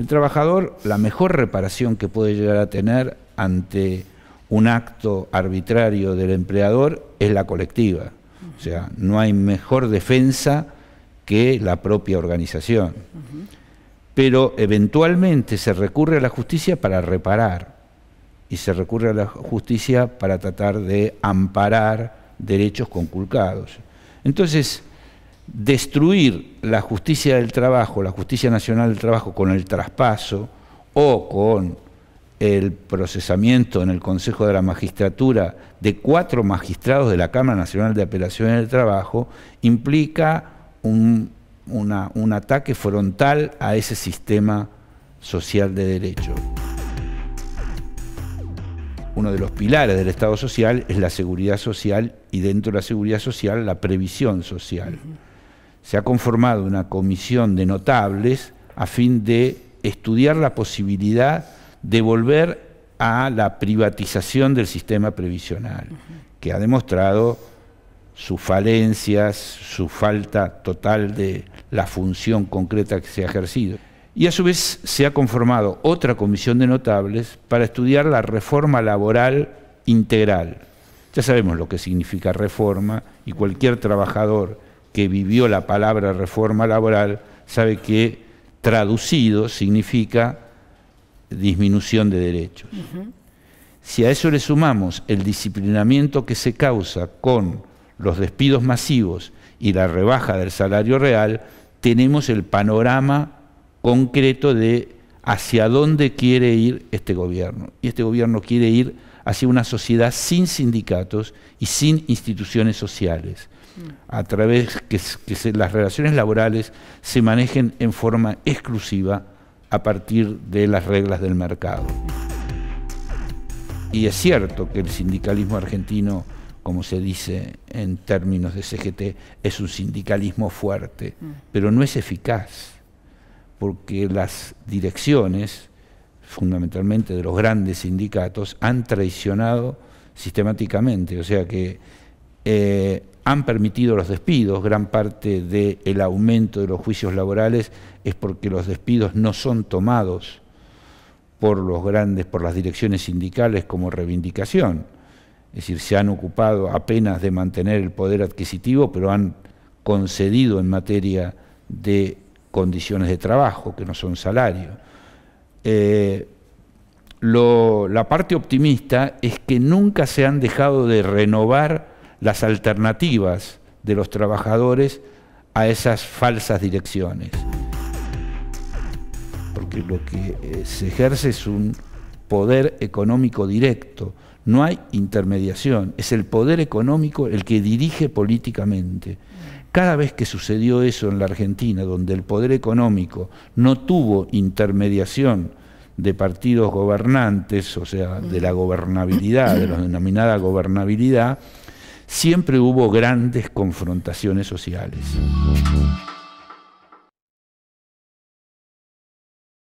El trabajador, la mejor reparación que puede llegar a tener ante un acto arbitrario del empleador es la colectiva. O sea, no hay mejor defensa que la propia organización. Pero eventualmente se recurre a la justicia para reparar y se recurre a la justicia para tratar de amparar derechos conculcados. Entonces, destruir la justicia del trabajo, la justicia nacional del trabajo con el traspaso o con el procesamiento en el Consejo de la Magistratura de cuatro magistrados de la Cámara Nacional de Apelaciones del Trabajo implica un, un ataque frontal a ese sistema social de derecho. Uno de los pilares del Estado social es la seguridad social y dentro de la seguridad social la previsión social se ha conformado una comisión de notables a fin de estudiar la posibilidad de volver a la privatización del sistema previsional, que ha demostrado sus falencias, su falta total de la función concreta que se ha ejercido. Y a su vez se ha conformado otra comisión de notables para estudiar la reforma laboral integral. Ya sabemos lo que significa reforma y cualquier trabajador que vivió la palabra reforma laboral sabe que traducido significa disminución de derechos. Si a eso le sumamos el disciplinamiento que se causa con los despidos masivos y la rebaja del salario real, tenemos el panorama concreto de hacia dónde quiere ir este gobierno. Y este gobierno quiere ir hacia una sociedad sin sindicatos y sin instituciones sociales a través que, que las relaciones laborales se manejen en forma exclusiva a partir de las reglas del mercado. Y es cierto que el sindicalismo argentino, como se dice en términos de CGT, es un sindicalismo fuerte, pero no es eficaz, porque las direcciones, fundamentalmente de los grandes sindicatos, han traicionado sistemáticamente, o sea que eh, han permitido los despidos, gran parte del aumento de los juicios laborales es porque los despidos no son tomados por los grandes, por las direcciones sindicales como reivindicación. Es decir, se han ocupado apenas de mantener el poder adquisitivo, pero han concedido en materia de condiciones de trabajo, que no son salario. Eh, la parte optimista es que nunca se han dejado de renovar las alternativas de los trabajadores a esas falsas direcciones. Porque lo que eh, se ejerce es un poder económico directo, no hay intermediación, es el poder económico el que dirige políticamente. Cada vez que sucedió eso en la Argentina, donde el poder económico no tuvo intermediación de partidos gobernantes, o sea, de la gobernabilidad, de la denominada gobernabilidad, siempre hubo grandes confrontaciones sociales.